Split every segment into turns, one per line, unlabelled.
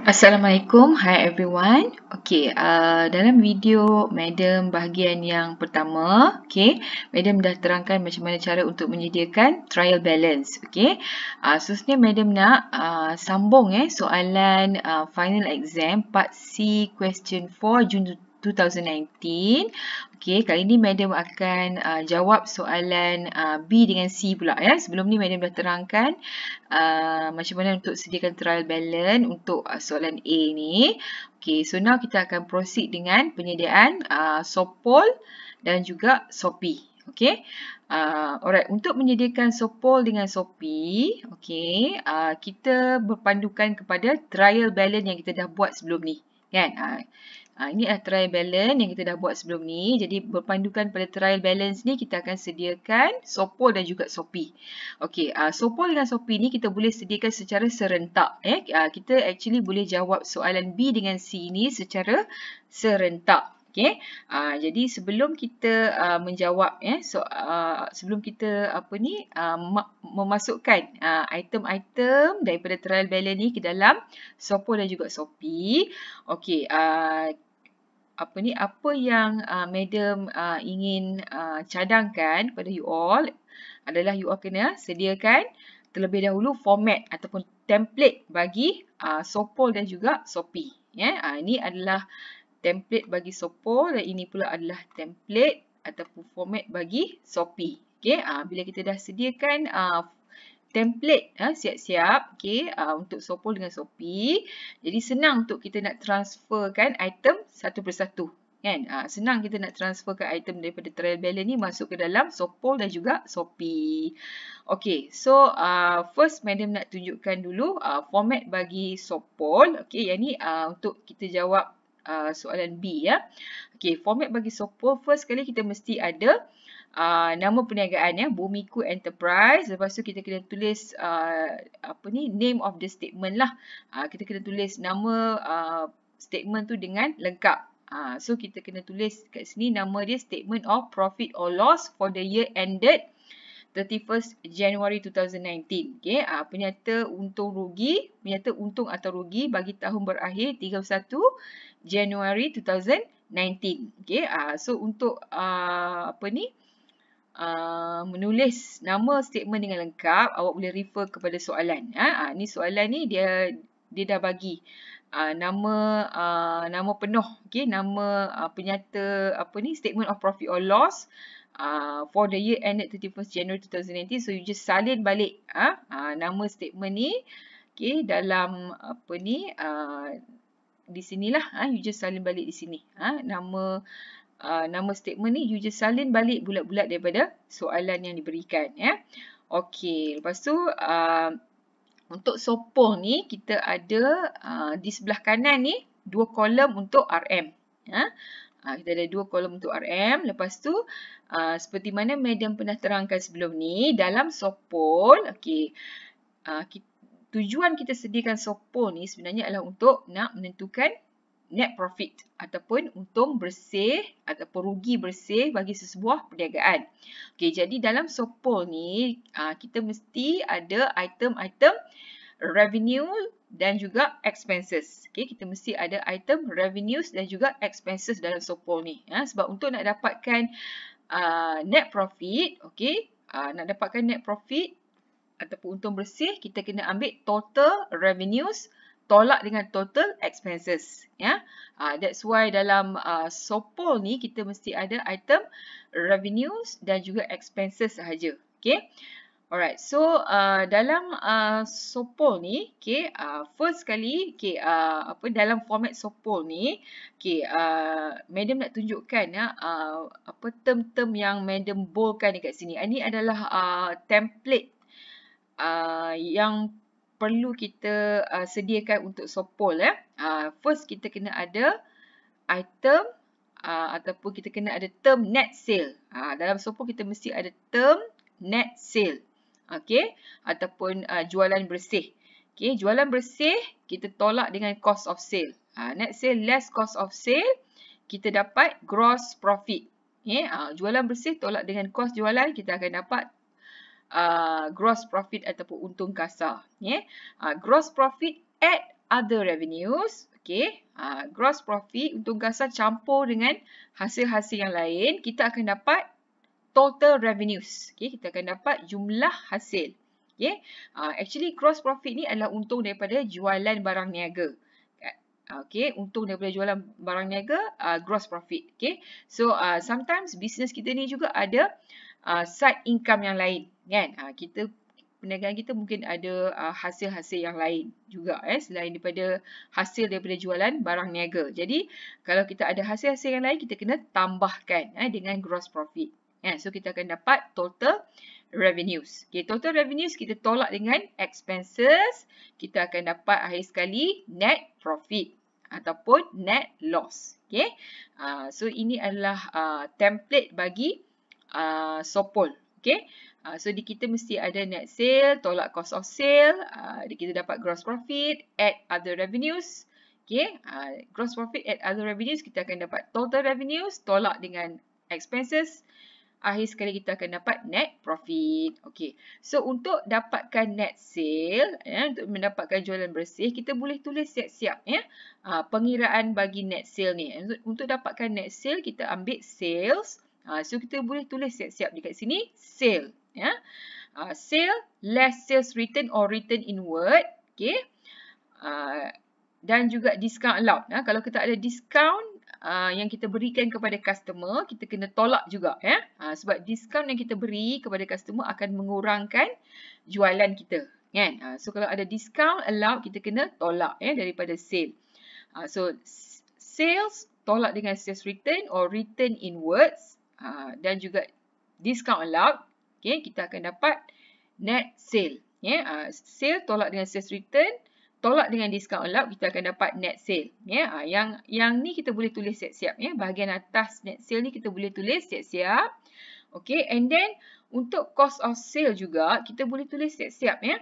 Assalamualaikum, hi everyone. Okey, uh, dalam video Madam bahagian yang pertama, okey, Madam dah terangkan macam mana cara untuk menyediakan trial balance. Okay, uh, seterusnya Madam nak uh, sambung eh soalan uh, final exam part C question 4 Jun 2019. Okey, kali ni madam akan uh, jawab soalan uh, B dengan C pula ya. Sebelum ni madam dah terangkan uh, macam mana untuk sediakan trial balance untuk uh, soalan A ni. Okey, so now kita akan proceed dengan penyediaan uh, SOPOL dan juga SOPI. Okey. Uh, alright, untuk menyediakan SOPOL dengan SOPI, okey, uh, kita berpandukan kepada trial balance yang kita dah buat sebelum ni, kan? Uh, Ha, ini adalah trial balance yang kita dah buat sebelum ni. Jadi berpandukan pada trial balance ni kita akan sediakan sopol dan juga sopi. Okey, uh, sopol dengan sopi ni kita boleh sediakan secara serentak. Eh. Uh, kita actually boleh jawab soalan B dengan C ni secara serentak. Okey, uh, jadi sebelum kita uh, menjawab, eh, so, uh, sebelum kita apa ni uh, memasukkan item-item uh, daripada trial balance ni ke dalam sopol dan juga sopi. Okey, uh, apa ni apa yang uh, madam uh, ingin uh, cadangkan kepada you all adalah you all kena sediakan terlebih dahulu format ataupun template bagi uh, Sopol dan juga Sopi ya yeah? uh, ini adalah template bagi Sopol dan ini pula adalah template ataupun format bagi Sopi okey uh, bila kita dah sediakan uh, template eh, siap-siap okay, uh, ah, untuk Sopol dengan Sopi. Jadi senang untuk kita nak transferkan item satu persatu. Kan? Uh, senang kita nak transferkan item daripada trial balance ni masuk ke dalam Sopol dan juga Sopi. Okay, so uh, first madam nak tunjukkan dulu uh, format bagi Sopol. Okay, yang ni uh, untuk kita jawab uh, soalan B ya. Okay, format bagi Sopol first kali kita mesti ada... Ah, nama perniagaannya Bumiku Enterprise lepas tu kita kena tulis uh, apa ni name of the statement lah uh, kita kena tulis nama uh, statement tu dengan lengkap uh, so kita kena tulis kat sini nama dia statement of profit or loss for the year ended 31st January 2019 okay. uh, penyata untung rugi penyata untung atau rugi bagi tahun berakhir 31 January 2019 okay. uh, so untuk uh, apa ni uh, menulis nama statement dengan lengkap, awak boleh refer kepada soalan. Ha? Uh, ni soalan ni dia dia dah bagi uh, nama uh, nama penuh, okay? nama uh, penyata apa ni statement of profit or loss. Uh, for the year ended 31 January 2019 so you just salin balik uh, uh, nama statement ni okay, dalam apa ni uh, di sinilah uh, you just salin balik di sini uh, nama Ah, nama statement ni you just salin balik bulat-bulat daripada soalan yang diberikan ya. Okey, lepas tu uh, untuk sopong ni kita ada uh, di sebelah kanan ni dua kolom untuk RM ya. Uh, kita ada dua kolom untuk RM. Lepas tu uh, seperti mana madam pernah terangkan sebelum ni dalam sopol okey uh, tujuan kita sediakan sopol ni sebenarnya adalah untuk nak menentukan net profit ataupun untung bersih ataupun rugi bersih bagi sesebuah perniagaan. Okey, jadi dalam SOPOL ni ah, kita mesti ada item-item revenue dan juga expenses. Okey, kita mesti ada item revenues dan juga expenses dalam SOPOL ni. Ya, sebab untuk nak dapatkan uh, net profit, okey, uh, nak dapatkan net profit ataupun untung bersih, kita kena ambil total revenues, tolak dengan total expenses. Ya, yeah. uh, That's why dalam uh, SOPOL ni kita mesti ada item revenues dan juga expenses sahaja. Okay. Alright, so uh, dalam uh, SOPOL ni, okay, uh, first sekali, okay, uh, apa dalam format SOPOL ni, okay, uh, madam nak tunjukkan ya, uh, apa term-term yang madam bolehkan dekat sini. Ini adalah uh, template uh, yang perlu kita uh, sediakan untuk sopol. Eh. Uh, first, kita kena ada item uh, ataupun kita kena ada term net sale. Uh, dalam sopol, kita mesti ada term net sale. Okay. Ataupun uh, jualan bersih. Okay. Jualan bersih, kita tolak dengan cost of sale. Uh, net sale less cost of sale, kita dapat gross profit. Okay. Uh, jualan bersih tolak dengan kos jualan, kita akan dapat uh, gross profit ataupun untung kasar. Yeah? Uh, gross profit add other revenues. Okay. Uh, gross profit untung kasar campur dengan hasil-hasil yang lain. Kita akan dapat total revenues. Okay. Kita akan dapat jumlah hasil. Okay. Ya. Uh, actually, gross profit ni adalah untung daripada jualan barang niaga. Uh, okay, untung daripada jualan barang niaga, uh, gross profit. Okay, so uh, sometimes business kita ni juga ada uh, uh, side income yang lain kan uh, kita perniagaan kita mungkin ada ah, hasil-hasil uh, yang lain juga eh selain daripada hasil daripada jualan barang niaga jadi kalau kita ada hasil-hasil yang lain kita kena tambahkan eh dengan gross profit eh so kita akan dapat total revenues okey total revenues kita tolak dengan expenses kita akan dapat akhir sekali net profit ataupun net loss okey uh, ah, so ini adalah uh, template bagi uh, sopol. Okay. Uh, so, di kita mesti ada net sale, tolak cost of sale. Uh, di kita dapat gross profit, add other revenues. Okay. Uh, gross profit, add other revenues. Kita akan dapat total revenues, tolak dengan expenses. Akhir sekali kita akan dapat net profit. Okay. So, untuk dapatkan net sale, ya, untuk mendapatkan jualan bersih, kita boleh tulis siap-siap ya, uh, pengiraan bagi net sale ni. Untuk, untuk dapatkan net sale, kita ambil sales. Sales. Ha, so kita boleh tulis siap-siap dekat sini sale. Ya. Ha, sale less sales written or written in word. Okay. Ha, dan juga discount allowed. Ha, kalau kita ada discount Uh, yang kita berikan kepada customer kita kena tolak juga ya eh? sebab discount yang kita beri kepada customer akan mengurangkan jualan kita kan uh, so kalau ada discount allowed kita kena tolak ya daripada sale uh, so sales tolak dengan sales return or return in words Ha, dan juga discount allowed, okay, kita akan dapat net sale. Yeah, ha, uh, sale tolak dengan sales return, tolak dengan discount allowed, kita akan dapat net sale. Yeah, ha, uh, yang yang ni kita boleh tulis siap-siap. Yeah, bahagian atas net sale ni kita boleh tulis siap-siap. Okay, and then untuk cost of sale juga, kita boleh tulis siap-siap. Yeah.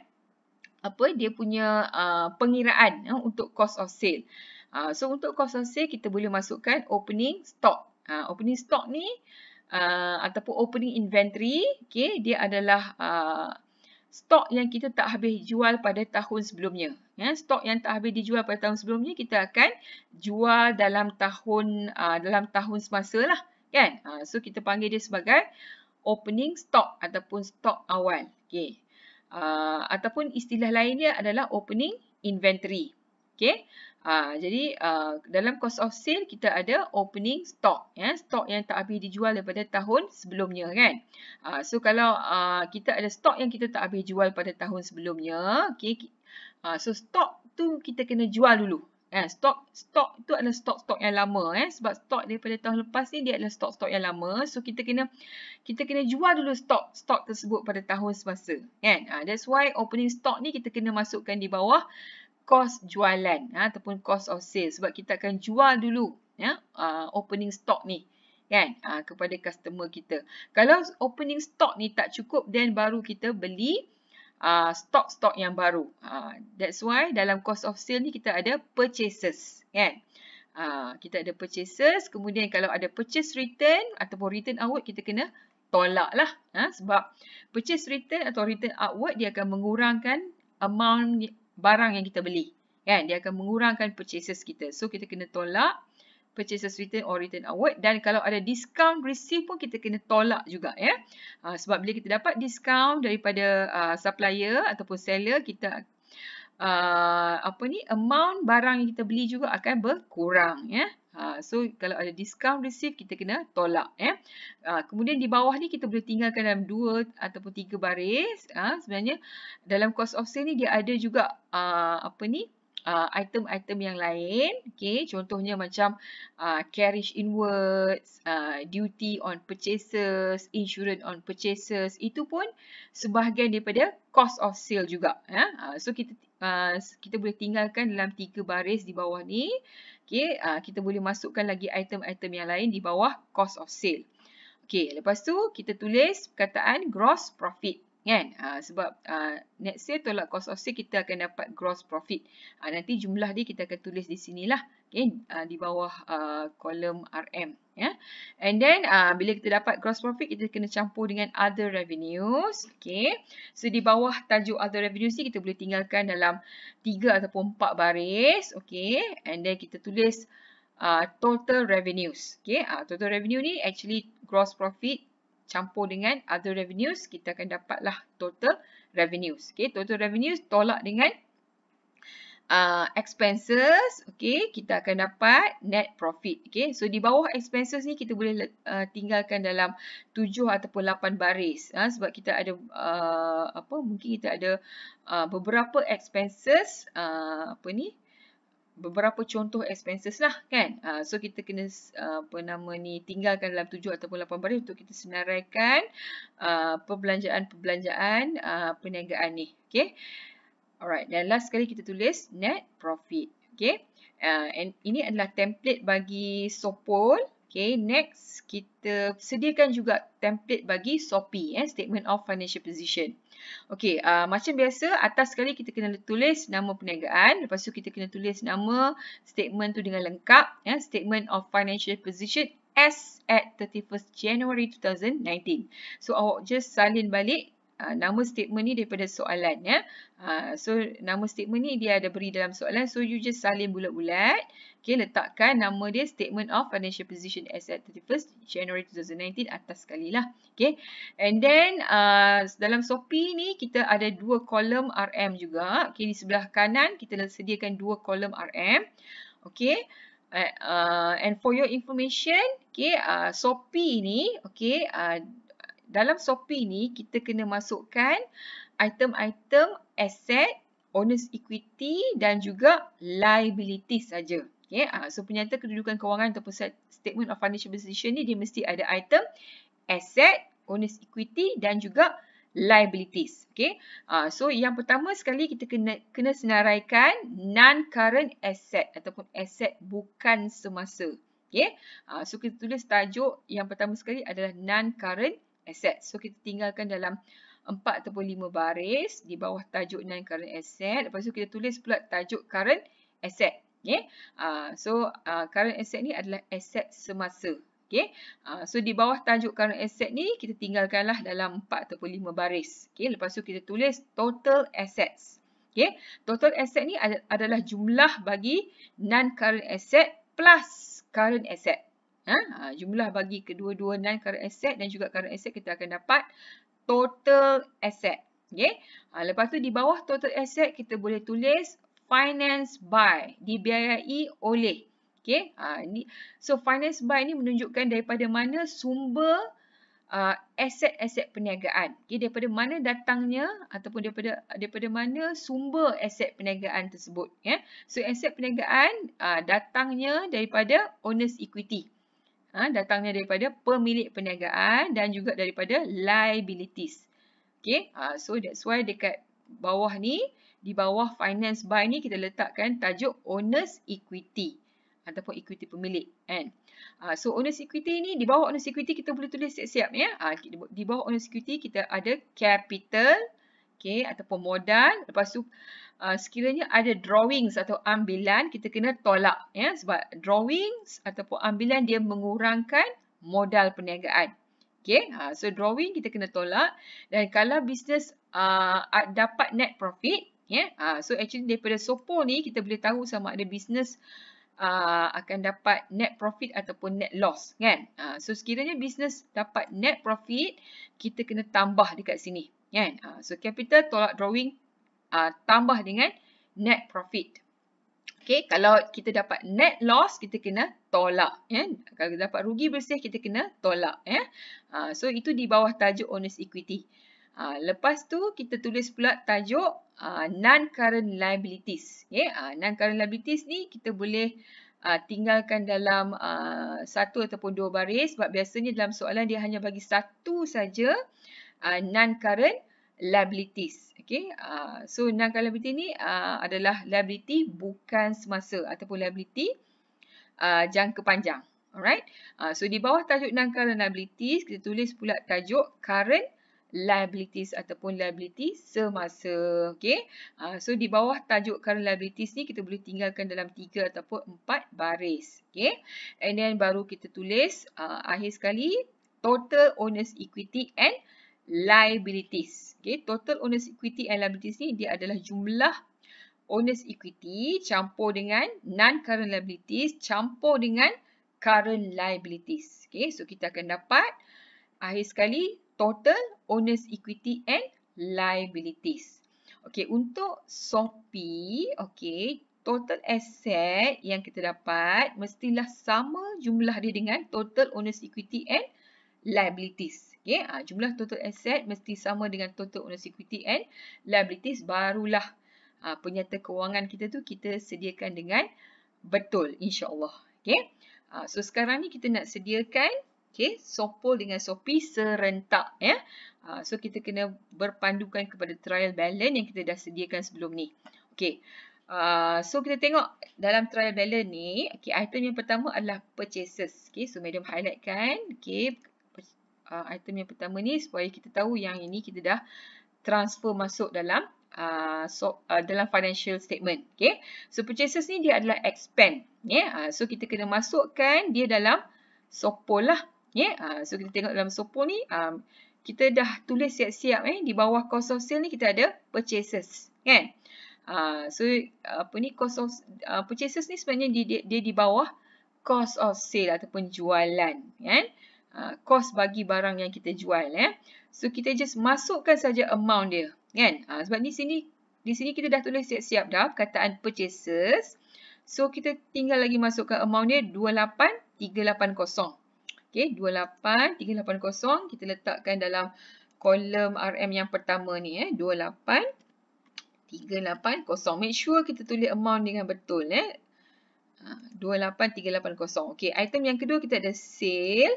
Apa dia punya uh, pengiraan uh, untuk cost of sale. Uh, so, untuk cost of sale, kita boleh masukkan opening stock. Uh, opening stock ni uh, ataupun opening inventory, okay, dia adalah uh, stock yang kita tak habis jual pada tahun sebelumnya. Ya, stock yang tak habis dijual pada tahun sebelumnya kita akan jual dalam tahun uh, dalam tahun semasa lah, kan? Uh, so kita panggil dia sebagai opening stock ataupun stock awal, okay? Uh, ataupun istilah lainnya adalah opening inventory. Okay. Uh, ah, jadi uh, dalam cost of sale kita ada opening stock. ya, Stock yang tak habis dijual daripada tahun sebelumnya kan. Uh, so kalau uh, kita ada stock yang kita tak habis jual pada tahun sebelumnya. Okay. Uh, so stock tu kita kena jual dulu. Eh, ya. stok stok tu adalah stok-stok yang lama eh sebab stok daripada tahun lepas ni dia adalah stok-stok yang lama so kita kena kita kena jual dulu stok-stok tersebut pada tahun semasa kan ah, that's why opening stock ni kita kena masukkan di bawah kos jualan ha, ataupun cost of sales sebab kita akan jual dulu ya uh, opening stock ni kan uh, kepada customer kita. Kalau opening stock ni tak cukup then baru kita beli ah, stock-stock uh, yang baru. Uh, that's why dalam cost of sale ni kita ada purchases kan. Uh, kita ada purchases kemudian kalau ada purchase return ataupun return award kita kena tolak lah ha, sebab purchase return atau return award dia akan mengurangkan amount barang yang kita beli. Kan? Dia akan mengurangkan purchases kita. So, kita kena tolak purchases return or return award. Dan kalau ada discount receive pun kita kena tolak juga. ya. Ha, sebab bila kita dapat discount daripada uh, supplier ataupun seller, kita uh, apa ni amount barang yang kita beli juga akan berkurang. ya. Ha, so kalau ada discount receive kita kena tolak eh. Ha, kemudian di bawah ni kita boleh tinggalkan dalam 2 ataupun tiga baris. Ha, sebenarnya dalam cost of sale ni dia ada juga ha, apa ni? Uh, item-item uh, yang lain. Okay, contohnya macam uh, carriage inwards, uh, duty on purchases, insurance on purchases. Itu pun sebahagian daripada cost of sale juga. Ya? Uh, so, kita uh, kita boleh tinggalkan dalam tiga baris di bawah ni. Okay, uh, kita boleh masukkan lagi item-item yang lain di bawah cost of sale. Okay, lepas tu kita tulis perkataan gross profit kan? Uh, sebab uh, ah, net sale tolak cost of sale kita akan dapat gross profit. Uh, nanti jumlah dia kita akan tulis di sinilah. Okay, uh, di bawah kolom uh, RM. Yeah. And then, uh, bila kita dapat gross profit, kita kena campur dengan other revenues. Okay. So, di bawah tajuk other revenues ni, kita boleh tinggalkan dalam 3 ataupun 4 baris. Okay. And then, kita tulis uh, total revenues. Okay. Uh, total revenue ni actually gross profit campur dengan other revenues, kita akan dapatlah total revenues. Okay, total revenues tolak dengan uh, expenses. Okay, kita akan dapat net profit. Okay, so di bawah expenses ni kita boleh uh, tinggalkan dalam 7 ataupun 8 baris. Ha, sebab kita ada, uh, apa, mungkin kita ada uh, beberapa expenses, uh, apa ni, beberapa contoh expenses lah kan. Uh, so kita kena uh, apa nama ni tinggalkan dalam 7 ataupun lapan baris untuk kita senaraikan ah, perbelanjaan-perbelanjaan uh, uh, perniagaan ni. Okay. Alright. Dan last sekali kita tulis net profit. Okay. Uh, and ini adalah template bagi Sopol. Uh, Okay, next kita sediakan juga template bagi SOPI, eh, Statement of Financial Position. Okay, uh, macam biasa atas sekali kita kena tulis nama perniagaan. Lepas tu kita kena tulis nama statement tu dengan lengkap. Eh, statement of Financial Position as at 31st January 2019. So, awak just salin balik Ah, nama statement ni daripada soalan ya. Uh, so nama statement ni dia ada beri dalam soalan so you just salin bulat-bulat. Okay, letakkan nama dia statement of financial position as at 31 January 2019 atas sekali lah. Okay, And then uh, dalam SOPI ni kita ada dua kolom RM juga. Okay, di sebelah kanan kita sediakan dua kolom RM. Okay, uh, and for your information, okay, uh, SOPI ni, okay, uh, dalam Shopee ni kita kena masukkan item-item asset, owner's equity dan juga liability saja. Okay. Ah, so penyata kedudukan kewangan ataupun statement of financial position ni dia mesti ada item asset, owner's equity dan juga liabilities. Okay. Ah, so yang pertama sekali kita kena kena senaraikan non-current asset ataupun asset bukan semasa. Okay. Ah, so kita tulis tajuk yang pertama sekali adalah non-current aset. So kita tinggalkan dalam 4 ataupun 5 baris di bawah tajuk non current asset. Lepas tu kita tulis pula tajuk current asset. Okay. Uh, ah, so uh, current asset ni adalah aset semasa. Okay. Uh, ah, so di bawah tajuk current asset ni kita tinggalkanlah dalam 4 ataupun 5 baris. Okay. Lepas tu kita tulis total assets. Okay. Total asset ni adalah jumlah bagi non current asset plus current asset. Ha? ha? Jumlah bagi kedua-dua non-current asset dan juga current asset kita akan dapat total asset. Okay? Ha, lepas tu di bawah total asset kita boleh tulis finance by. Dibiayai oleh. Okay? Ha, ni, so finance by ni menunjukkan daripada mana sumber aset-aset ha, uh, perniagaan. Okay, daripada mana datangnya ataupun daripada daripada mana sumber aset perniagaan tersebut. Yeah? So, aset perniagaan uh, datangnya daripada owner's equity ha, datangnya daripada pemilik perniagaan dan juga daripada liabilities. Okay, ha, so that's why dekat bawah ni, di bawah finance buy ni kita letakkan tajuk owner's equity ataupun equity pemilik kan. Ha, so owner's equity ni, di bawah owner's equity kita boleh tulis siap-siap ya. Ha, di bawah owner's equity kita ada capital, okay, ataupun modal, lepas tu... Uh, sekiranya ada drawings atau ambilan, kita kena tolak. Ya? Sebab drawings ataupun ambilan dia mengurangkan modal perniagaan. Okay? Ha, so, drawing kita kena tolak. Dan kalau bisnes uh, dapat net profit, ya? ha, so actually daripada SOPO ni, kita boleh tahu sama ada bisnes uh, akan dapat net profit ataupun net loss. Kan? Ha, so, sekiranya bisnes dapat net profit, kita kena tambah dekat sini. Kan? Ha, so, capital tolak drawing uh, tambah dengan net profit. Okay, kalau kita dapat net loss, kita kena tolak. Yeah? Kalau kita dapat rugi bersih, kita kena tolak. Yeah? Ya. Uh, so, itu di bawah tajuk owner's equity. Uh, lepas tu, kita tulis pula tajuk uh, non-current liabilities. Okay? Ya. Uh, non-current liabilities ni, kita boleh uh, tinggalkan dalam uh, satu ataupun dua baris. Sebab biasanya dalam soalan, dia hanya bagi satu saja uh, non-current liabilities. Okay. Uh, so non-current liability ni uh, adalah liability bukan semasa ataupun liability uh, jangka panjang. Alright. Uh, so di bawah tajuk non-current liabilities kita tulis pula tajuk current liabilities ataupun liability semasa. Okay. Uh, so di bawah tajuk current liabilities ni kita boleh tinggalkan dalam 3 ataupun empat baris. Okay. And then baru kita tulis uh, akhir sekali total owner's equity and liabilities. Okay, total owner's equity and liabilities ni dia adalah jumlah owner's equity campur dengan non-current liabilities campur dengan current liabilities. Okay, so kita akan dapat akhir sekali total owner's equity and liabilities. Okay, untuk SOPI, okay, total asset yang kita dapat mestilah sama jumlah dia dengan total owner's equity and liabilities. Okay, uh, ah, jumlah total asset mesti sama dengan total owner's equity and liabilities barulah uh, penyata kewangan kita tu kita sediakan dengan betul insyaAllah. Okay, uh, ah, so sekarang ni kita nak sediakan okay, SOPOL dengan SOPI serentak. ya. Yeah? so kita kena berpandukan kepada trial balance yang kita dah sediakan sebelum ni. Okay. Uh, so kita tengok dalam trial balance ni, okay, item yang pertama adalah purchases. Okay, so medium highlight kan. Okay, uh, item yang pertama ni supaya kita tahu yang ini kita dah transfer masuk dalam uh, so uh, dalam financial statement Okay? so purchases ni dia adalah expense yeah? uh, so kita kena masukkan dia dalam sopol lah yeah? uh, so kita tengok dalam sopol ni um, kita dah tulis siap-siap eh di bawah cost of sale ni kita ada purchases kan uh, so apa ni cost of uh, purchases ni sebenarnya dia, dia dia di bawah cost of sale ataupun jualan kan yeah? Ha, kos bagi barang yang kita jual eh. So kita just masukkan saja amount dia, kan? Ha, sebab ni sini di sini kita dah tulis siap-siap dah kataan purchases. So kita tinggal lagi masukkan amount dia 28380. Okey, 28380 kita letakkan dalam kolom RM yang pertama ni eh 28 380. Make sure kita tulis amount dengan betul eh. 28380. Okey, item yang kedua kita ada sale.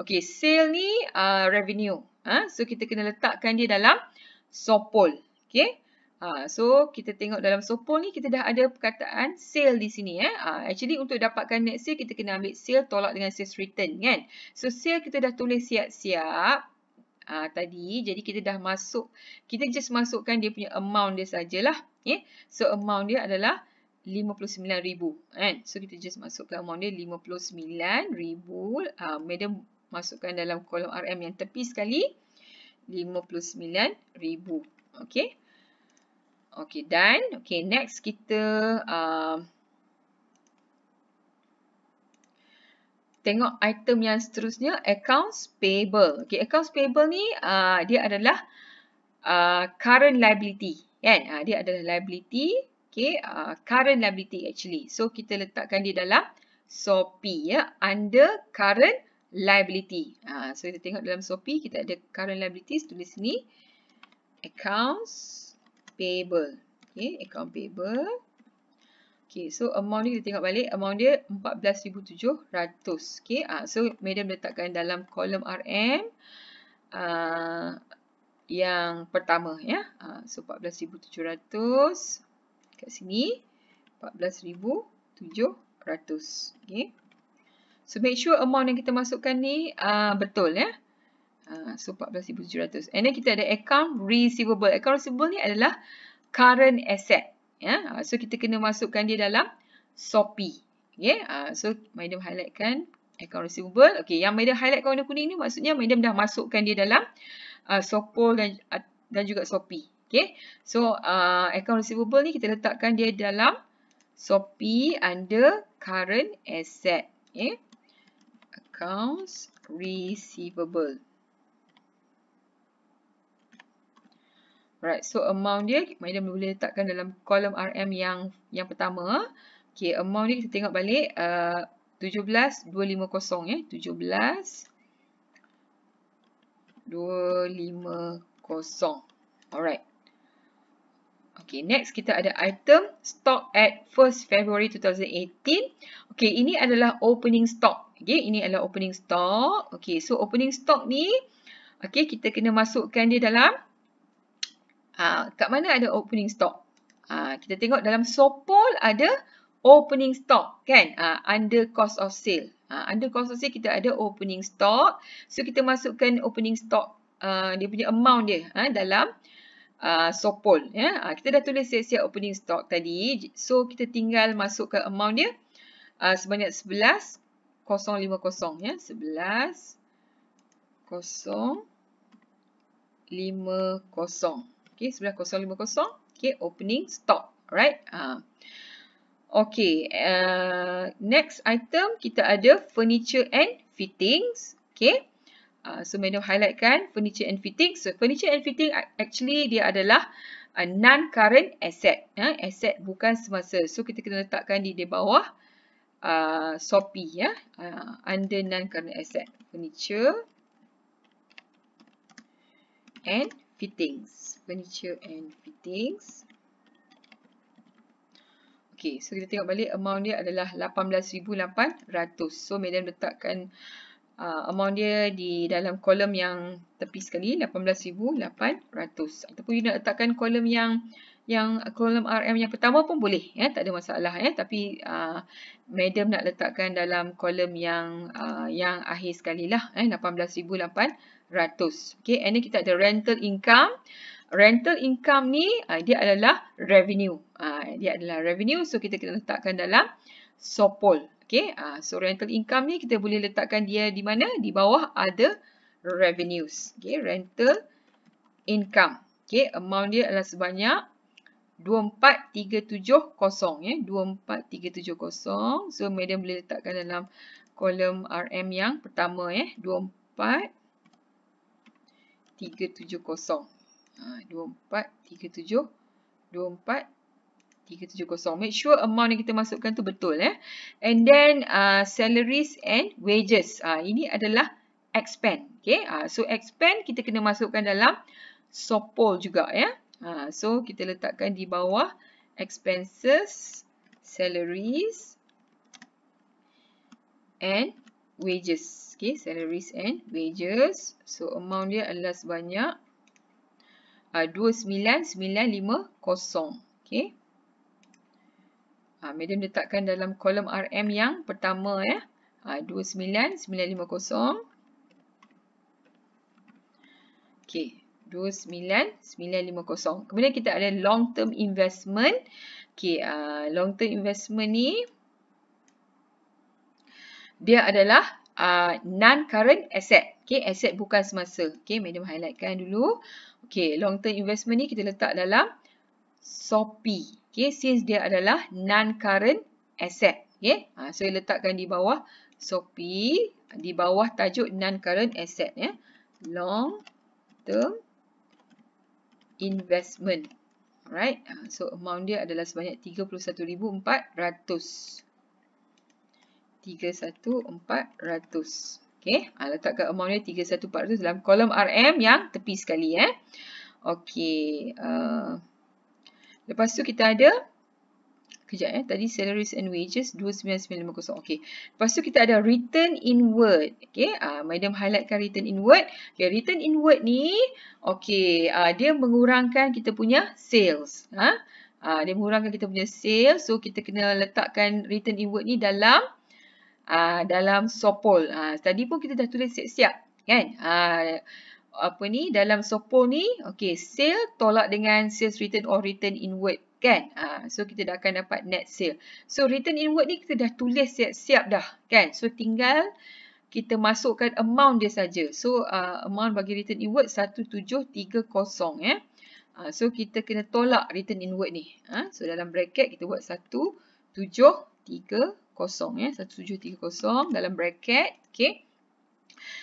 Okey, sale ni uh, revenue. Ah, ha? So, kita kena letakkan dia dalam sopol. Okey. Ha, so, kita tengok dalam sopol ni kita dah ada perkataan sale di sini. Eh? Ha, actually, untuk dapatkan net sale, kita kena ambil sale tolak dengan sales return. kan? So, sale kita dah tulis siap-siap ha, tadi. Jadi, kita dah masuk. Kita just masukkan dia punya amount dia sajalah. Okay? Eh. So, amount dia adalah RM59,000 kan. So kita just masukkan amount dia RM59,000. Uh, Madam masukkan dalam kolom RM yang tepi sekali RM59,000. Okay. Okay done. Okay next kita uh, tengok item yang seterusnya accounts payable. Okay accounts payable ni uh, dia adalah uh, current liability. Kan? dia adalah Liability okay, uh, current liability actually. So, kita letakkan dia dalam SOPI, ya, under current liability. Uh, so, kita tengok dalam SOPI, kita ada current liabilities, tulis sini, accounts payable. Okay, account payable. Okay, so amount ni kita tengok balik, amount dia 14,700. Okay, uh, so medium letakkan dalam kolom RM, uh, yang pertama ya. Ah so 14700 kat sini 14700 okey so make sure amount yang kita masukkan ni uh, betul ya uh, so 14700 and then kita ada account receivable account receivable ni adalah current asset ya yeah? uh, so kita kena masukkan dia dalam sopi okey uh, so madam highlightkan account receivable Okay, yang madam highlight warna kuning ni maksudnya madam dah masukkan dia dalam uh, sopol dan uh, dan juga sopi Okay. So, uh, account receivable ni kita letakkan dia dalam SOPI under current asset. Okay. Accounts receivable. Alright, so amount dia, Maida boleh letakkan dalam kolom RM yang yang pertama. Okay, amount ni kita tengok balik uh, 17250 ya, 17 250. Alright. Okay, next kita ada item stock at 1st February 2018. Okay, ini adalah opening stock. Okay, ini adalah opening stock. Okay, so opening stock ni, okay, kita kena masukkan dia dalam. Uh, kat mana ada opening stock? Uh, kita tengok dalam sopol ada opening stock, kan? Uh, under cost of sale. Uh, under cost of sale, kita ada opening stock. So, kita masukkan opening stock, uh, dia punya amount dia uh, dalam stock uh, ah, sopol. Ya? Uh, kita dah tulis siap-siap opening stock tadi. So, kita tinggal masukkan amount dia. Uh, sebanyak 11.050. Ya? 11.050. Okay, 11.050. Okay, opening stock. Alright. Uh, okay. Uh, next item, kita ada furniture and fittings. Okay. Uh, so menu highlightkan furniture and fitting. So furniture and fitting actually dia adalah uh, non current asset. Ya, asset bukan semasa. So kita kena letakkan di di bawah a uh, SOPI ya. Uh, under non current asset furniture and fittings. Furniture and fittings. Okay, so kita tengok balik amount dia adalah 18,800. So, Medan letakkan uh, uh, amount dia di dalam kolom yang tepi sekali 18800 ataupun you nak letakkan kolom yang yang kolom RM yang pertama pun boleh ya tak ada masalah ya tapi uh, ah, madam nak letakkan dalam kolom yang uh, yang akhir sekali lah eh 18800 okey and then kita ada rental income rental income ni dia adalah revenue dia adalah revenue so kita kena letakkan dalam sopol Okay, uh, ah, so rental income ni kita boleh letakkan dia di mana? Di bawah ada revenues. Okay, rental income. Okay, amount dia adalah sebanyak 24370. Yeah. 24370. So, Madam boleh letakkan dalam kolom RM yang pertama. Yeah. 24370. 24370. 24 370. Make sure amount yang kita masukkan tu betul eh. And then uh, salaries and wages. Uh, ini adalah expense. Okay. Uh, so expense kita kena masukkan dalam sopol juga ya. Yeah. Uh, so kita letakkan di bawah expenses, salaries and wages. Okay. Salaries and wages. So amount dia adalah sebanyak uh, 29950. Okay. Ha, medium letakkan dalam kolom RM yang pertama ya. Ha, 29950. Okey, 29950. Kemudian kita ada long term investment. Okey, uh, long term investment ni dia adalah uh, ha, non current asset. Okey, asset bukan semasa. Okey, medium highlightkan dulu. Okey, long term investment ni kita letak dalam SOPI. Okay, since dia adalah non-current asset. Okay, ha, so saya letakkan di bawah SOPI, di bawah tajuk non-current asset. Ya. Long-term investment. Alright, ha, so amount dia adalah sebanyak RM31,400. RM31,400. Okay, ha, letakkan amount dia RM31,400 dalam kolom RM yang tepi sekali. Eh. Okay, uh, Lepas tu kita ada Kejap ya, tadi salaries and wages 29950. Okey. Lepas tu kita ada return in word. Okey, ah uh, madam highlightkan return in word. Okay, return in word ni okey, uh, dia mengurangkan kita punya sales, huh? Ha? Ah, uh, dia mengurangkan kita punya sales. So kita kena letakkan return in word ni dalam uh, dalam sopol. Uh, tadi pun kita dah tulis siap-siap, kan? Ah uh, apa ni dalam sopoh ni okey sale tolak dengan sales return or return inward kan ha, so kita dah akan dapat net sale so return inward ni kita dah tulis siap-siap dah kan so tinggal kita masukkan amount dia saja so uh, amount bagi return inward 1730 ya eh? uh, so kita kena tolak return inward ni ha? so dalam bracket kita buat 1730 ya eh? 1730 dalam bracket okey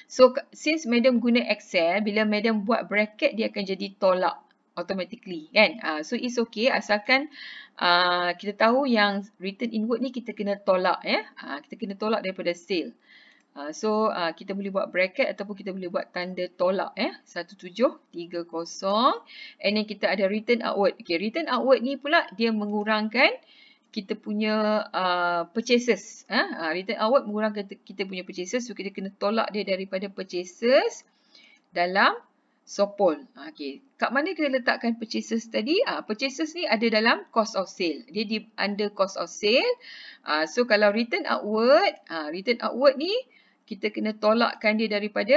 So since madam guna Excel, bila madam buat bracket dia akan jadi tolak automatically kan. Uh, so it's okay asalkan uh, kita tahu yang return input ni kita kena tolak ya. Uh, kita kena tolak daripada sale. Uh, so uh, kita boleh buat bracket ataupun kita boleh buat tanda tolak eh ya? 1730 and then kita ada return outward. Okay return outward ni pula dia mengurangkan uh, kita punya uh, purchases. Uh, return award mengurangkan kita punya purchases. So, kita kena tolak dia daripada purchases dalam sopol. Ha, okay. Kat mana kita letakkan purchases tadi? Uh, purchases ni ada dalam cost of sale. Dia di under cost of sale. Uh, so, kalau return award, uh, return award ni kita kena tolakkan dia daripada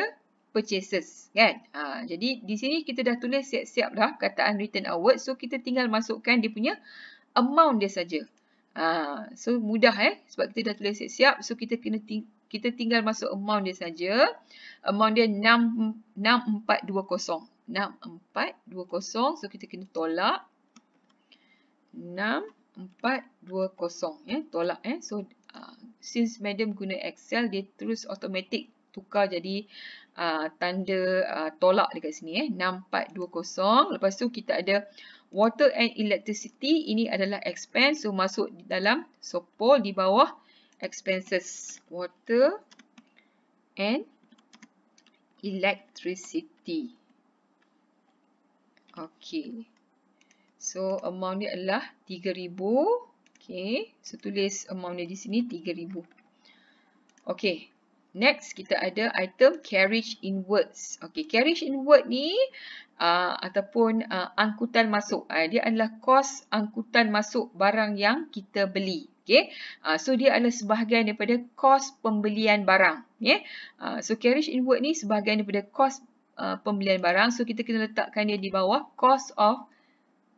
purchases. Kan? Uh, jadi, di sini kita dah tulis siap-siap dah kataan return award. So, kita tinggal masukkan dia punya amount dia saja. Ha, so mudah eh sebab kita dah tulis siap-siap so kita kena ting kita tinggal masuk amount dia saja. Amount dia 6 6420. 6420 so kita kena tolak 6420 ya eh? tolak eh. So uh, since madam guna Excel dia terus automatic tukar jadi uh, tanda uh, tolak dekat sini eh 6420 lepas tu kita ada water and electricity ini adalah expense so masuk dalam sopol di bawah expenses water and electricity Okay, so amount dia adalah 3000 Okay, so tulis amount dia di sini 3000 Okay. Next, kita ada item carriage inwards. Okay, carriage inward ni uh, ataupun uh, angkutan masuk. Uh, dia adalah kos angkutan masuk barang yang kita beli. Okay, uh, so dia adalah sebahagian daripada kos pembelian barang. Yeah? Uh, so, carriage inward ni sebahagian daripada kos uh, pembelian barang. So, kita kena letakkan dia di bawah cost of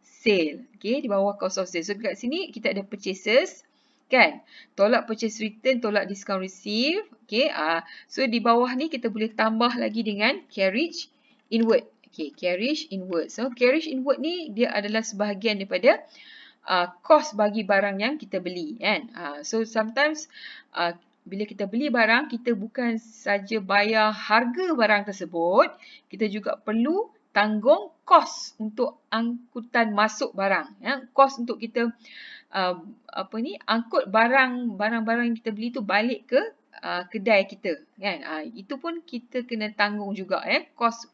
sale. Okay, di bawah cost of sale. So, dekat sini kita ada purchases kan tolak purchase return tolak discount receive okey uh, ah. so di bawah ni kita boleh tambah lagi dengan carriage inward okey carriage inward so carriage inward ni dia adalah sebahagian daripada kos ah, uh, bagi barang yang kita beli kan uh, so sometimes uh, bila kita beli barang kita bukan saja bayar harga barang tersebut kita juga perlu tanggung kos untuk angkutan masuk barang ya kos untuk kita uh, uh, apa ni angkut barang barang-barang yang kita beli tu balik ke uh, kedai kita kan uh, itu pun kita kena tanggung juga eh kos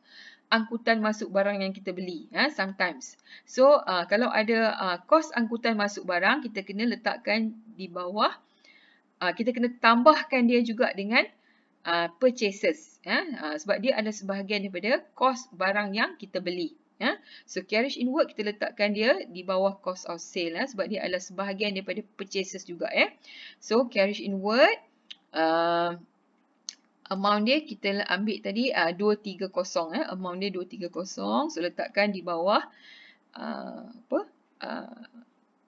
angkutan masuk barang yang kita beli eh, sometimes so uh, kalau ada uh, kos angkutan masuk barang kita kena letakkan di bawah uh, kita kena tambahkan dia juga dengan uh, purchases eh, uh, sebab dia ada sebahagian daripada kos barang yang kita beli Ya. So, carriage inward kita letakkan dia di bawah cost of sale. Ya, sebab dia adalah sebahagian daripada purchases juga. Ya. So, carriage inward. Uh, um, amount dia kita ambil tadi uh, 230. Ya. Amount dia 230. So, letakkan di bawah uh, apa uh,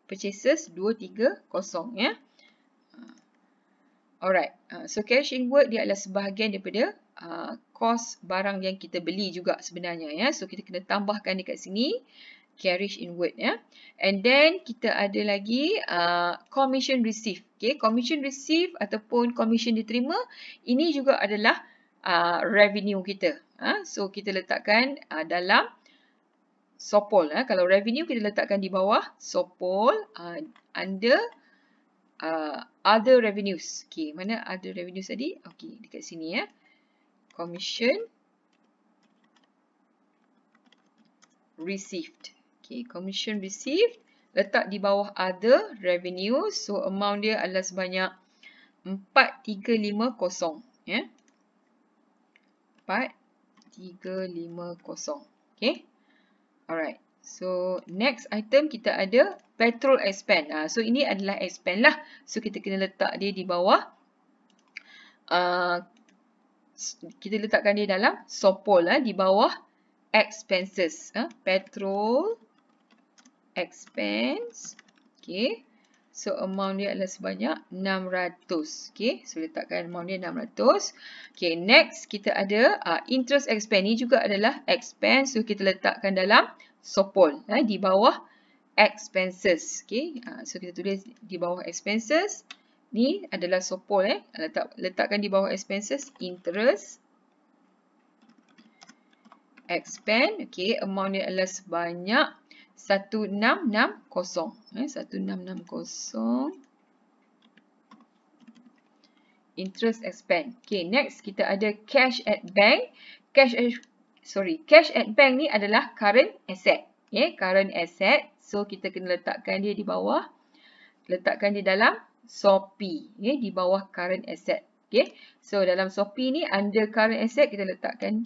purchases 230. Ya. Uh, alright. Uh, so, carriage inward dia adalah sebahagian daripada kos uh, barang yang kita beli juga sebenarnya ya. So kita kena tambahkan dekat sini carriage inward ya. And then kita ada lagi uh, commission received. Okay, commission received ataupun commission diterima ini juga adalah uh, revenue kita. Ha? So kita letakkan uh, dalam sopol. Ha? Kalau revenue kita letakkan di bawah sopol uh, under uh, other revenues. Okay, mana other revenues tadi? Okay, dekat sini ya. Eh? commission received. Okay, commission received. Letak di bawah other revenue. So, amount dia adalah sebanyak 4350. Yeah. 4350. Okay. Alright. So, next item kita ada petrol expense. Ha, ah, so, ini adalah expense lah. So, kita kena letak dia di bawah uh, kita letakkan dia dalam sopol eh, di bawah expenses. Eh, petrol expense. Okay. So, amount dia adalah sebanyak 600. Okay. So, letakkan amount dia 600. Okay. Next, kita ada uh, interest expense. ini juga adalah expense. So, kita letakkan dalam sopol. Eh, di bawah expenses. Okay. Uh, so, kita tulis di bawah expenses. Ni adalah sopol eh. Letak, letakkan di bawah expenses. Interest. Expand. Okay. Amount ni adalah sebanyak. 1660. Eh, 1660. Interest expand. Okay. Next kita ada cash at bank. Cash at, sorry. Cash at bank ni adalah current asset. okay eh. current asset. So kita kena letakkan dia di bawah. Letakkan di Dalam. SOPI okay, di bawah current asset. Okay. So dalam SOPI ni under current asset kita letakkan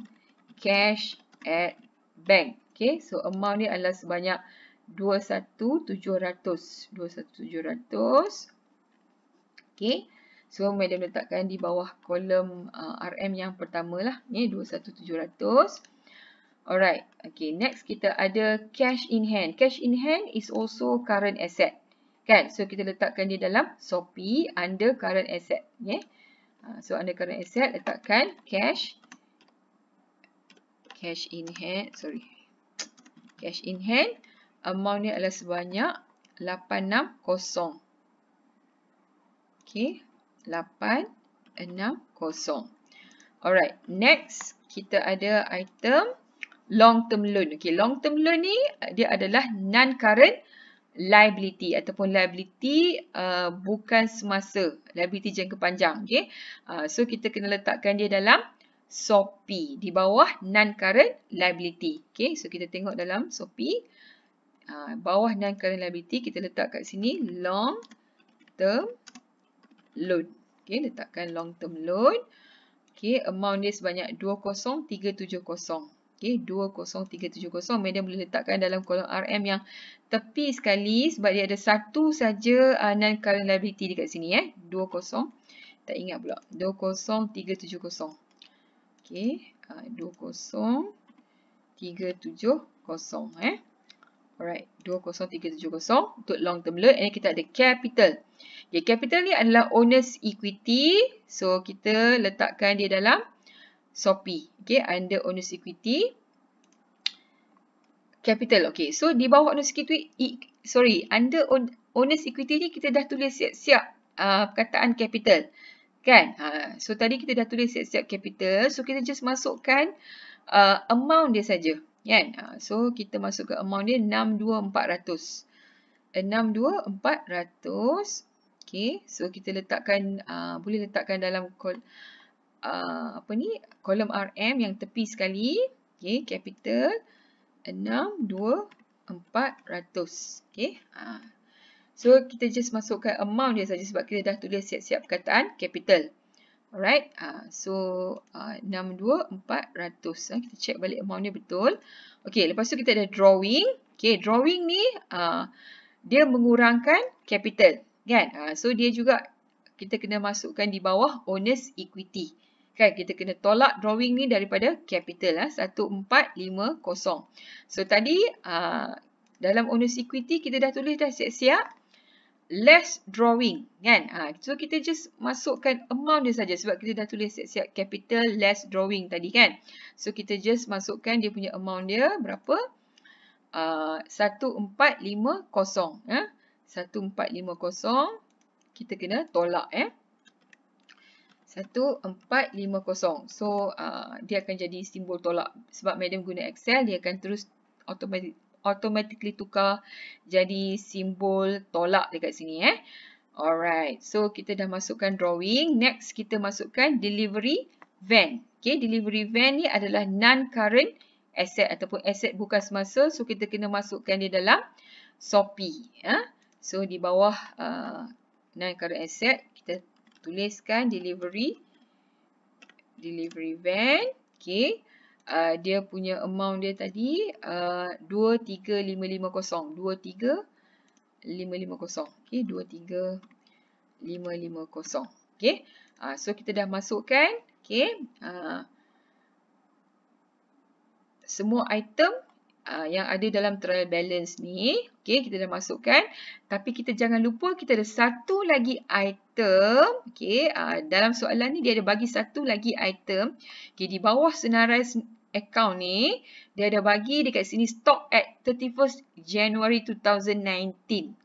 cash at bank. Okay. So amount ni adalah sebanyak 21700. 21700. Okay. So Madam letakkan di bawah kolom uh, RM yang pertama lah. Ni 21700. Alright, okay next kita ada cash in hand. Cash in hand is also current asset. Kan? So, kita letakkan dia dalam SOPI under current asset. Yeah? Ya. So, under current asset, letakkan cash. Cash in hand. Sorry. Cash in hand. Amount ni adalah sebanyak 860. Okay. 860. Alright. Next, kita ada item long term loan. Okay. Long term loan ni, dia adalah non-current liability ataupun liability uh, bukan semasa liability jangka panjang okey uh, so kita kena letakkan dia dalam SOPI di bawah non current liability okey so kita tengok dalam SOPI uh, bawah non current liability kita letak kat sini long term loan okey letakkan long term loan okey amount dia sebanyak 20370 20370. Median boleh letakkan dalam kolom RM yang tepi sekali sebab dia ada satu saja uh, non current liability dekat sini eh. 20 tak ingat pula. 20370. Okey, uh, 20 eh. Alright, 20370 untuk long term loan. And kita ada capital. Okay, capital ni adalah owner's equity. So, kita letakkan dia dalam SOPI. Okay, under owner's equity. Capital. Okay, so di bawah owner's equity, sorry, under owner's equity ni kita dah tulis siap-siap uh, perkataan capital. Kan? Uh, so tadi kita dah tulis siap-siap capital. So kita just masukkan uh, amount dia saja. Kan? Uh, so kita masukkan amount dia 62400. 62400. Okay, so kita letakkan, uh, boleh letakkan dalam kolom. Uh, apa ni kolom RM yang tepi sekali okey capital 62400 okey uh. so kita just masukkan amount dia saja sebab kita dah tulis siap-siap perkataan capital alright uh, so uh, 62400 uh, kita check balik amount dia betul okey lepas tu kita ada drawing okey drawing ni uh, dia mengurangkan capital kan uh, so dia juga kita kena masukkan di bawah owners equity. Kan kita kena tolak drawing ni daripada capital lah. 1450. So tadi uh, dalam owner's equity kita dah tulis dah siap-siap. Less drawing kan. Uh, so kita just masukkan amount dia saja Sebab kita dah tulis siap-siap capital less drawing tadi kan. So kita just masukkan dia punya amount dia berapa. Uh, 1450. Eh? 1450. Kita kena tolak eh. Satu empat lima kosong, So uh, dia akan jadi simbol tolak sebab madam guna Excel dia akan terus automatic, automatically tukar jadi simbol tolak dekat sini eh. Alright. So kita dah masukkan drawing. Next kita masukkan delivery van. Okay, delivery van ni adalah non current asset ataupun asset bukan semasa. So kita kena masukkan dia dalam SOPI. Ya. Eh. So di bawah uh, non current asset tuliskan delivery delivery van okey uh, dia punya amount dia tadi uh, 23550 23550 okey 23550 okey uh, so kita dah masukkan okey uh, semua item Ah, yang ada dalam trial balance ni. Okey, kita dah masukkan. Tapi kita jangan lupa kita ada satu lagi item. Okey, uh, dalam soalan ni dia ada bagi satu lagi item. Okey, di bawah senarai account ni, dia ada bagi dekat sini stock at 31st January 2019.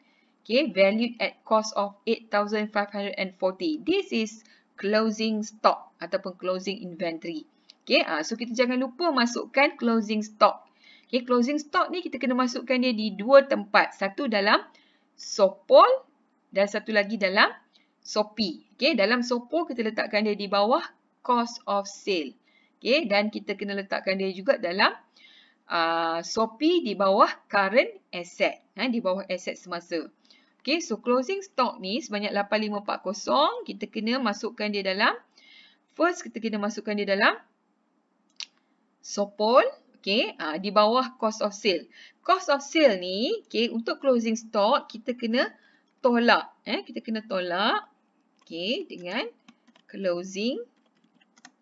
Okay, valued at cost of 8,540. This is closing stock ataupun closing inventory. Okay, ah, so kita jangan lupa masukkan closing stock. Okay, closing stock ni kita kena masukkan dia di dua tempat. Satu dalam sopol dan satu lagi dalam sopi. Okay, dalam sopol kita letakkan dia di bawah cost of sale. Okay, dan kita kena letakkan dia juga dalam uh, sopi di bawah current asset. Ha, di bawah asset semasa. Okay, so closing stock ni sebanyak 8540 kita kena masukkan dia dalam first kita kena masukkan dia dalam sopol okay, uh, ah, di bawah cost of sale. Cost of sale ni, okay, untuk closing stock, kita kena tolak. Eh, kita kena tolak okay, dengan closing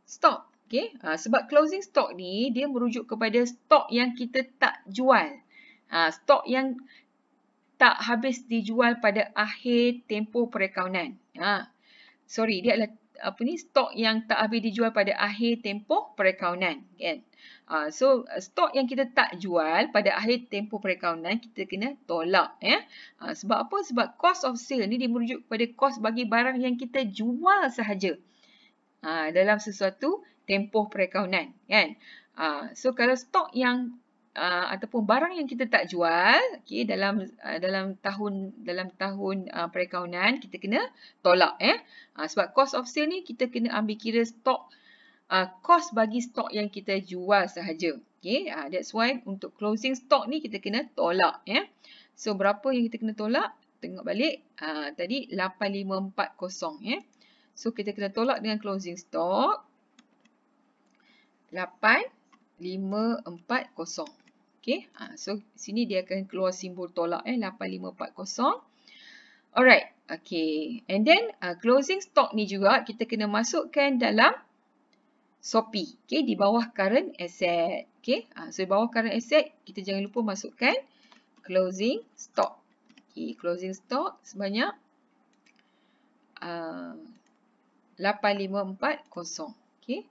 stock. Okay, uh, ah, sebab closing stock ni, dia merujuk kepada stock yang kita tak jual. Uh, stock yang tak habis dijual pada akhir tempoh perakaunan. Uh, sorry, dia adalah apa ni stok yang tak habis dijual pada akhir tempoh perakaunan kan uh, so ah, stok yang kita tak jual pada akhir tempoh perakaunan kita kena tolak ya yeah? sebab apa sebab cost of sale ni dimerujuk kepada cost bagi barang yang kita jual sahaja uh, dalam sesuatu tempoh perakaunan kan uh, so kalau stok yang uh, ataupun barang yang kita tak jual okey dalam uh, dalam tahun dalam tahun uh, ah, perakaunan kita kena tolak eh uh, sebab cost of sale ni kita kena ambil kira stok uh, cost bagi stok yang kita jual sahaja okey uh, that's why untuk closing stock ni kita kena tolak eh so berapa yang kita kena tolak tengok balik uh, tadi 8540 eh so kita kena tolak dengan closing stock 8 5, 4, 0. Okay, ha, ah, so sini dia akan keluar simbol tolak eh 8540. Alright, okay. And then uh, closing stock ni juga kita kena masukkan dalam SOPI. okay? di bawah current asset. okay? ha, ah, so di bawah current asset kita jangan lupa masukkan closing stock. Okey, closing stock sebanyak uh, 8540. Okey,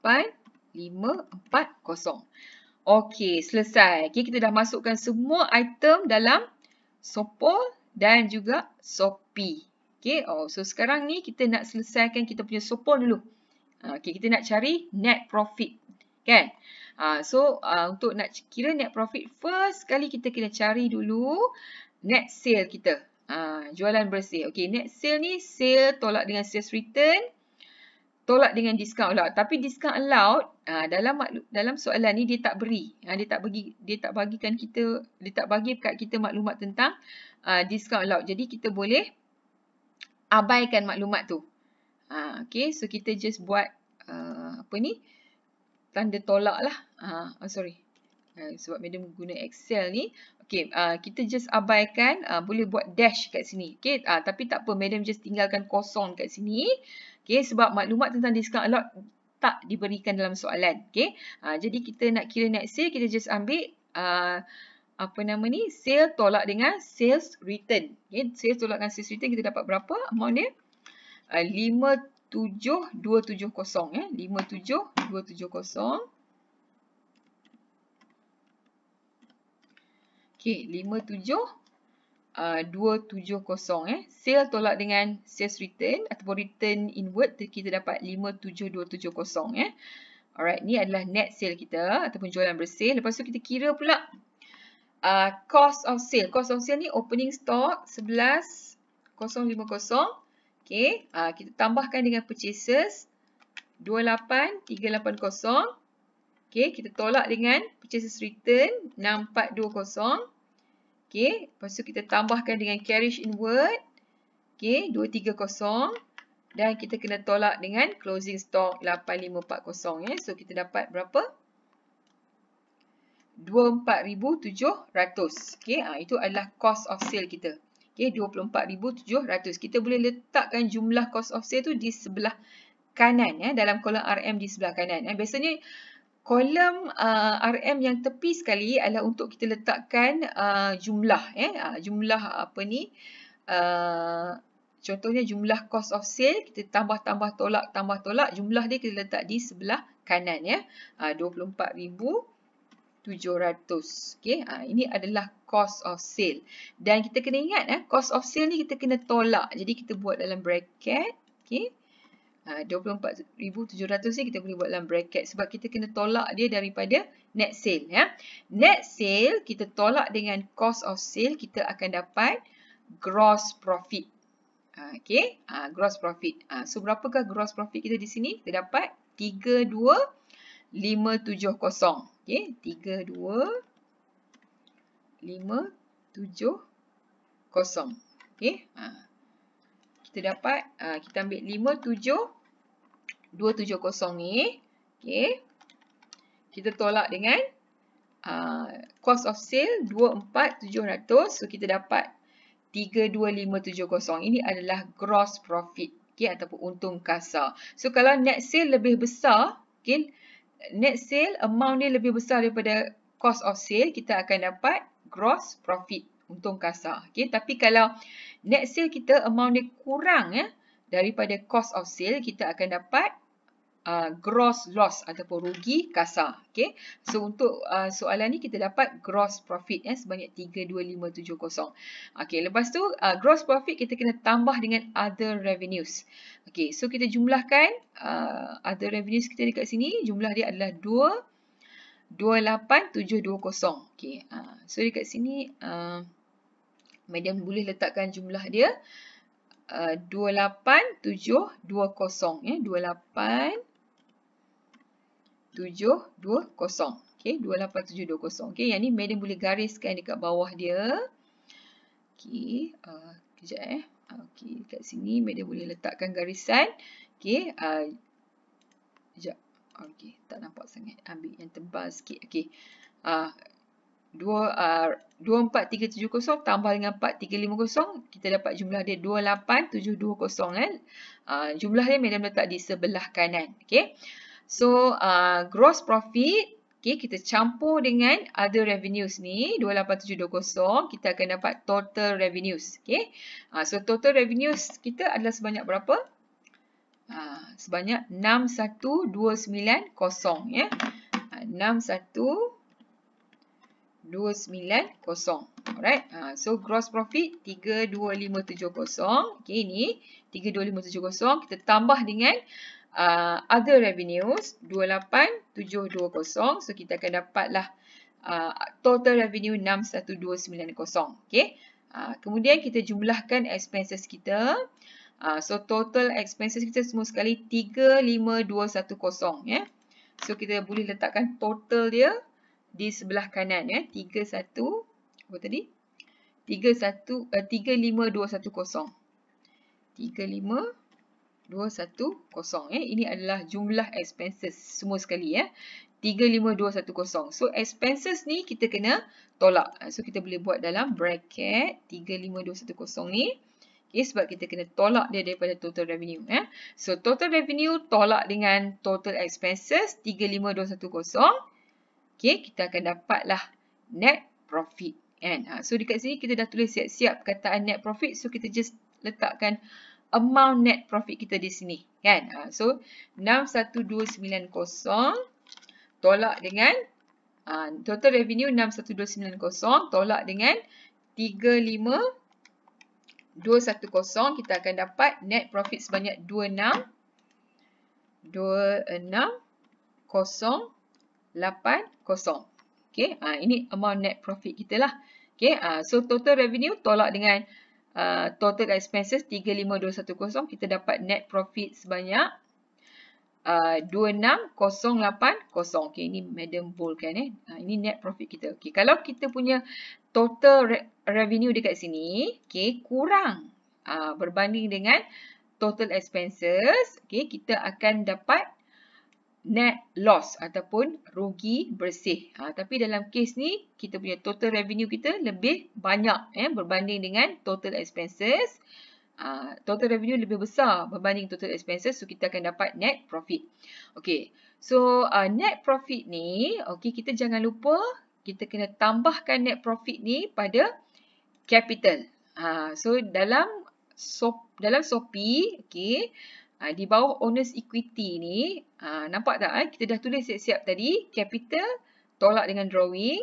8540. Okey, selesai. Okay, kita dah masukkan semua item dalam sopol dan juga sopi. Okey, oh, so sekarang ni kita nak selesaikan kita punya sopol dulu. Ah, okey, kita nak cari net profit. Kan? Okay. Uh, so, uh, untuk nak kira net profit, first sekali kita kena cari dulu net sale kita. Uh, jualan bersih. Okey, net sale ni sale tolak dengan sales return tolak dengan discount allowed tapi discount allowed ha, dalam dalam soalan ni dia tak beri ha, dia tak bagi dia tak bagikan kita dia tak bagi kat kita maklumat tentang ha, ah, discount allowed jadi kita boleh abaikan maklumat tu ha, okay so kita just buat uh, apa ni tanda tolak lah uh, oh, sorry uh, sebab medium guna excel ni okay uh, kita just abaikan uh, boleh buat dash kat sini okay uh, tapi tak apa madam just tinggalkan kosong kat sini Okey, sebab maklumat tentang discount alot tak diberikan dalam soalan. Okey. Ha, jadi kita nak kira net sale, kita just ambil uh, apa nama ni? Sales tolak dengan sales return. Okey, sales tolak dengan sales return kita dapat berapa? Amount dia ha, uh, 57270 eh. 57270. Okey, 57 uh, 270 eh. Sale tolak dengan sales return ataupun return inward kita dapat 57270 eh. Alright, ni adalah net sale kita ataupun jualan bersih. Lepas tu kita kira pula uh, cost of sale. Cost of sale ni opening stock 11050. Okay, uh, kita tambahkan dengan purchases 28380. Okay, kita tolak dengan purchases return 6420. Okay. Lepas tu kita tambahkan dengan carriage inward. Okay. 2-3-0. Dan kita kena tolak dengan closing stock 8 5 4 Eh. So kita dapat berapa? 24,700. Okay. Ha, itu adalah cost of sale kita. Okay. 24,700. Kita boleh letakkan jumlah cost of sale tu di sebelah kanan. Eh. Dalam kolom RM di sebelah kanan. Eh. Biasanya... Biasanya kolom uh, ah, RM yang tepi sekali adalah untuk kita letakkan uh, jumlah eh uh, jumlah apa ni uh, contohnya jumlah cost of sale kita tambah-tambah tolak tambah tolak jumlah dia kita letak di sebelah kanan ya uh, 24700 Okay, uh, ini adalah cost of sale dan kita kena ingat eh cost of sale ni kita kena tolak jadi kita buat dalam bracket okay? 24,700 ah, ni kita boleh buat dalam bracket sebab kita kena tolak dia daripada net sale. Ya. Net sale kita tolak dengan cost of sale kita akan dapat gross profit. Ah, okay, uh, ah, gross profit. Uh, so berapakah gross profit kita di sini? Kita dapat 32570. Okay, 32570. Okay, uh, kita dapat uh, kita ambil 57270 ni okey kita tolak dengan uh, cost of sale 24700 so kita dapat 32570 ini adalah gross profit okey ataupun untung kasar so kalau net sale lebih besar okey net sale amount ni lebih besar daripada cost of sale kita akan dapat gross profit untung kasar. Okay? Tapi kalau net sale kita amount dia kurang ya, daripada cost of sale, kita akan dapat uh, gross loss ataupun rugi kasar. Okay? So untuk uh, soalan ni kita dapat gross profit ya, sebanyak 32570. Okay, lepas tu uh, gross profit kita kena tambah dengan other revenues. Okay, so kita jumlahkan uh, other revenues kita dekat sini, jumlah dia adalah 2 28720. Okey. Ha, so dekat sini uh, medium boleh letakkan jumlah dia ha, uh, 28720 ya. 28720. Okey, 28720. Okey, yang ni medium boleh gariskan dekat bawah dia. Okey, uh, kejap eh. Okey, dekat sini medium boleh letakkan garisan. Okey, uh, kejap. Okey, tak nampak sangat. Ambil yang tebal sikit. Okey. Ah uh, 24370 uh, tambah dengan 4350 kita dapat jumlah dia 28720 kan. Ah uh, jumlah dia madam letak di sebelah kanan. Okey. So, uh, gross profit Okay, kita campur dengan other revenues ni, 28720, kita akan dapat total revenues. Okay. Ah, so, total revenues kita adalah sebanyak berapa? Ha, sebanyak 6190 ya. Ha, 6190. Alright. Ha, so gross profit 32570. Okey ni 32570 kita tambah dengan uh, other revenues 28720. So kita akan dapatlah uh, total revenue 61290. Okey. Ha, kemudian kita jumlahkan expenses kita. Uh, so total expenses kita semua sekali 35210 ya. Yeah. So kita boleh letakkan total dia di sebelah kanan ya. Yeah. 31 apa tadi? 31 uh, 35210. 35 ya. Ini adalah jumlah expenses semua sekali ya. Eh. 35210. So expenses ni kita kena tolak. Ah, so kita boleh buat dalam bracket 35210 ni okay, sebab kita kena tolak dia daripada total revenue. Eh. So, total revenue tolak dengan total expenses 35210. Okay, kita akan dapatlah net profit. kan? uh, so, dekat sini kita dah tulis siap-siap perkataan net profit. So, kita just letakkan amount net profit kita di sini. kan? Ha, so, 61290 tolak dengan ha, total revenue 61290 tolak dengan 35210. 210 kita akan dapat net profit sebanyak 26 260 okay ah uh, ini amount net profit kita lah okay ah ha, uh, so total revenue tolak dengan uh, total expenses 35210 kita dapat net profit sebanyak Uh, 26080. Okay, ini Madam Bull kan ah eh. Uh, ha, ini net profit kita. Okay, kalau kita punya total revenue dekat sini okay, kurang uh, berbanding dengan total expenses, okay, kita akan dapat net loss ataupun rugi bersih. Uh, tapi dalam kes ni, kita punya total revenue kita lebih banyak eh, berbanding dengan total expenses. Uh, total revenue lebih besar berbanding total expenses so kita akan dapat net profit okay. so uh, net profit ni okay, kita jangan lupa kita kena tambahkan net profit ni pada capital. Ha, so dalam so, dalam SOPI, okay, ha, ah, di bawah owner's equity ni, ha, nampak tak eh? kita dah tulis siap-siap tadi, capital tolak dengan drawing,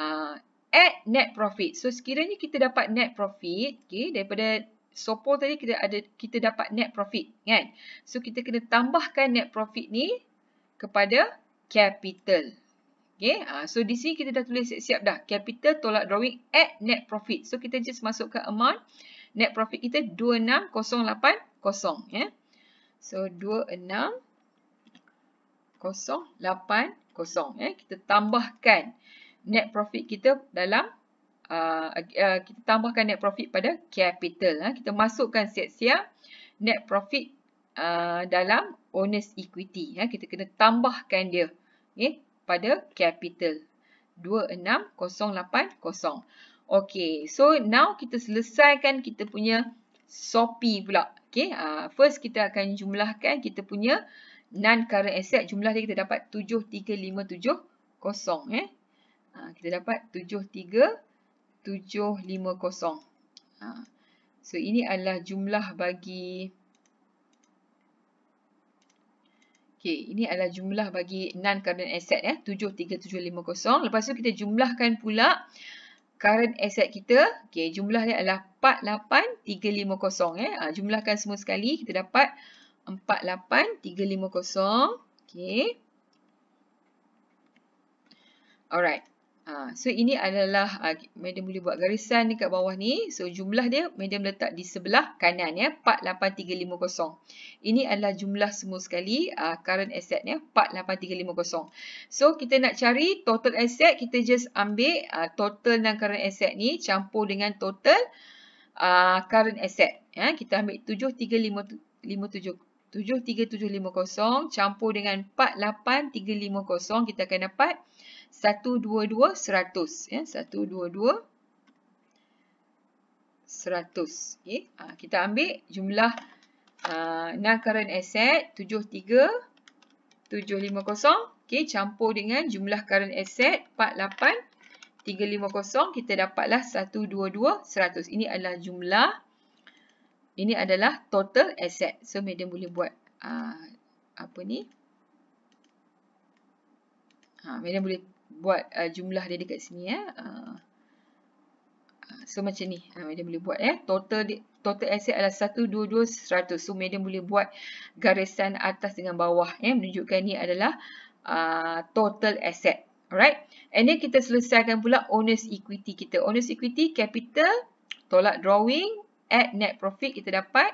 ha, add net profit. So sekiranya kita dapat net profit, okay, daripada SOPO tadi kita ada kita dapat net profit. kan? So kita kena tambahkan net profit ni kepada capital. Okay. Ah, so, di sini kita dah tulis siap-siap dah. Capital tolak drawing at net profit. So, kita just masukkan amount. Net profit kita 26080. Yeah. So, kosong. Yeah. Kita tambahkan net profit kita dalam. Uh, uh, kita tambahkan net profit pada capital. Ha. Kita masukkan siap-siap net profit uh, dalam owner's equity. Ha. Kita kena tambahkan dia. Okay pada capital 26080. Okay, so now kita selesaikan kita punya SOPI pula. Okay, uh, ah, first kita akan jumlahkan kita punya non-current asset. Jumlah dia kita dapat 73570. Eh? Uh, kita dapat 73750. Uh, ah, so, ini adalah jumlah bagi... Okey, ini adalah jumlah bagi non current asset ya, 73750. Lepas tu kita jumlahkan pula current asset kita. Okey, jumlah dia adalah 48350 eh. Ya. Ha, jumlahkan semua sekali kita dapat 48350. Okey. Alright. Ha, so ini adalah uh, ha, medium boleh buat garisan ni kat bawah ni. So jumlah dia medium letak di sebelah kanan ya 48350. Ini adalah jumlah semua sekali uh, current asset ya 48350. So kita nak cari total asset kita just ambil uh, total dan current asset ni campur dengan total uh, current asset ya kita ambil 73557 73750 campur dengan 48350 kita akan dapat satu dua dua seratus, Ya. satu dua dua seratus. Okay. Ha, ah, kita ambil jumlah uh, non current asset 73, 750. Okay. Campur dengan jumlah current asset lima kosong, Kita dapatlah satu dua dua seratus. Ini adalah jumlah. Ini adalah total asset. So, Madam boleh buat uh, apa ni. Ha, ah, Madam boleh buat uh, jumlah dia dekat sini eh. Uh, uh so macam ni uh, medium boleh buat eh. Total total asset adalah 122100. So medium boleh buat garisan atas dengan bawah eh menunjukkan ni adalah uh, total asset. Alright. And then kita selesaikan pula owners equity kita. Owners equity capital tolak drawing add net profit kita dapat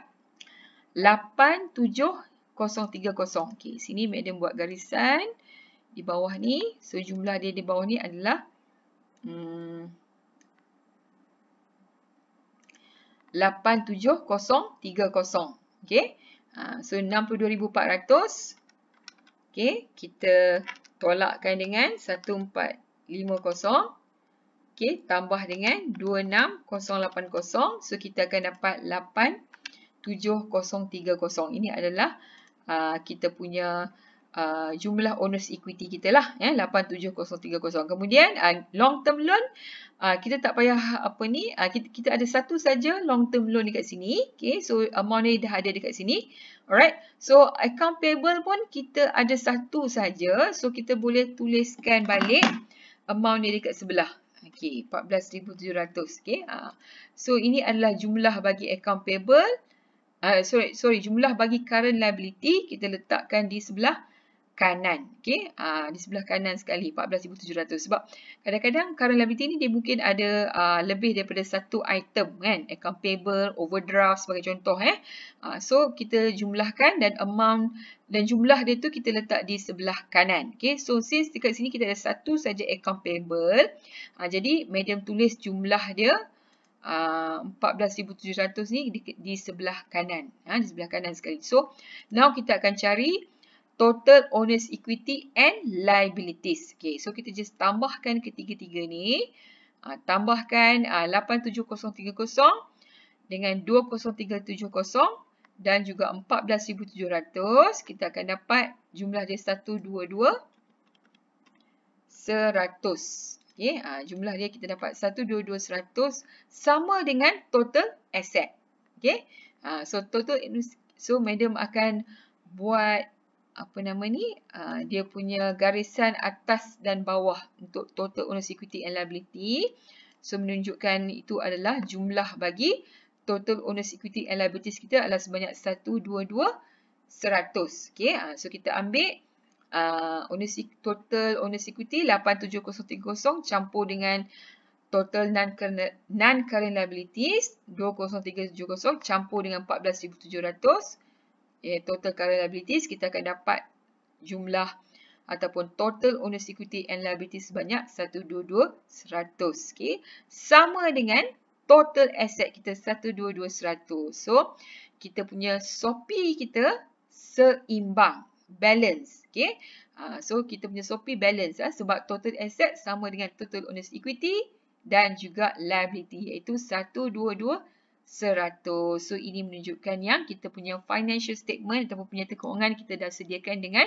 87030. Okey, sini medium buat garisan di bawah ni. So, jumlah dia di bawah ni adalah hmm, 87030. Okay. Ha, so, 62,400. Okay. Kita tolakkan dengan 1450. Okay. Tambah dengan 26080. So, kita akan dapat 87030. Ini adalah uh, kita punya uh, jumlah owner's equity kita lah. Eh, 87030. Kemudian uh, long term loan. Uh, kita tak payah apa ni. Uh, kita, kita ada satu saja long term loan dekat sini. Okay. So amount uh, ni dah ada dekat sini. Alright. So account payable pun kita ada satu saja. So kita boleh tuliskan balik amount ni dekat sebelah. Okay. 14,700. Okay. Uh, so ini adalah jumlah bagi account payable. Uh, sorry, sorry, jumlah bagi current liability kita letakkan di sebelah kanan. okay, uh, di sebelah kanan sekali 14,700 sebab kadang-kadang current liability ni dia mungkin ada uh, lebih daripada satu item kan. Account payable, overdraft sebagai contoh eh. Uh, so, kita jumlahkan dan amount dan jumlah dia tu kita letak di sebelah kanan. okay? so since dekat sini kita ada satu saja account payable. Uh, jadi, medium tulis jumlah dia uh, 14,700 ni di, di sebelah kanan. Ha, di sebelah kanan sekali. So, now kita akan cari total owner's equity and liabilities. Okay, so kita just tambahkan ketiga-tiga ni. Uh, tambahkan ah, uh, 87030 dengan 20370 dan juga 14700. Kita akan dapat jumlah dia 122. 100. Okay, uh, jumlah dia kita dapat 122100 sama dengan total asset. Okay, uh, so total, so madam akan buat apa nama ni, uh, dia punya garisan atas dan bawah untuk total owner's equity and liability. So, menunjukkan itu adalah jumlah bagi total owner's equity and liabilities kita adalah sebanyak 122, 100. Okay, so kita ambil uh, total owner's equity 87030 campur dengan total non-current liabilities 20370 campur dengan 14700 eh, total current liabilities kita akan dapat jumlah ataupun total owner's equity and liabilities sebanyak 122100 okay? sama dengan total asset kita 122100 so kita punya sopi kita seimbang balance okay? uh, ah, so kita punya sopi balance lah, sebab total asset sama dengan total owner's equity dan juga liability iaitu 122100 100. So ini menunjukkan yang kita punya financial statement ataupun punya keuangan kita dah sediakan dengan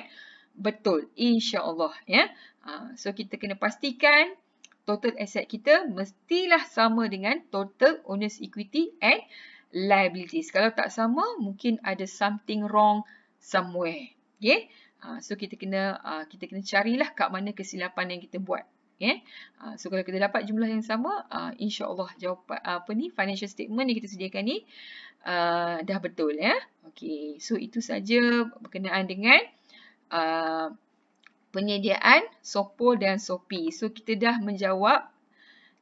betul insya-Allah ya. Ah, so kita kena pastikan total asset kita mestilah sama dengan total owners equity and liabilities. Kalau tak sama mungkin ada something wrong somewhere. Okey. Ah, so kita kena ah, kita kena carilah kat mana kesilapan yang kita buat okey eh? ha, ah, so kalau kita dapat jumlah yang sama ha, insyaallah jawapan ah, apa ni financial statement yang kita sediakan ni ha, dah betul ya okey so itu saja berkenaan dengan ha, penyediaan SOPO dan SOPI so kita dah menjawab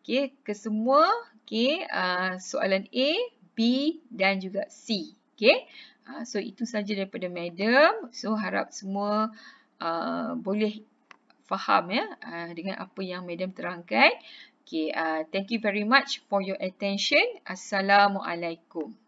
okey ke semua, okey ha, soalan A B dan juga C okey ha, so itu saja daripada madam so harap semua Uh, boleh faham ya uh, dengan apa yang madam terangkan. Okay, uh, thank you very much for your attention. Assalamualaikum.